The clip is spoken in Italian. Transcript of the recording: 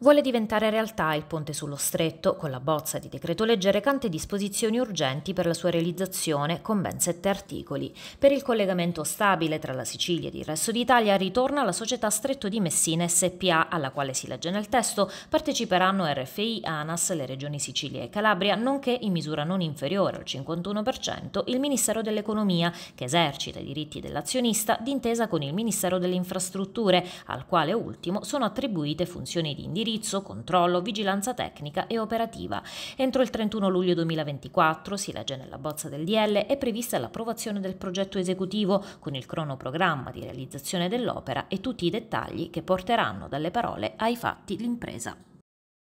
Vuole diventare realtà il ponte sullo stretto con la bozza di decreto-legge recante disposizioni urgenti per la sua realizzazione con ben sette articoli. Per il collegamento stabile tra la Sicilia ed il resto d'Italia ritorna la società Stretto di Messina SPA alla quale si legge nel testo parteciperanno RFI, ANAS, le regioni Sicilia e Calabria, nonché in misura non inferiore al 51% il Ministero dell'Economia che esercita i diritti dell'azionista d'intesa con il Ministero delle Infrastrutture, al quale ultimo sono attribuite funzioni di indirizzo indirizzo, controllo, vigilanza tecnica e operativa. Entro il 31 luglio 2024, si legge nella bozza del DL, è prevista l'approvazione del progetto esecutivo con il cronoprogramma di realizzazione dell'opera e tutti i dettagli che porteranno dalle parole ai fatti l'impresa.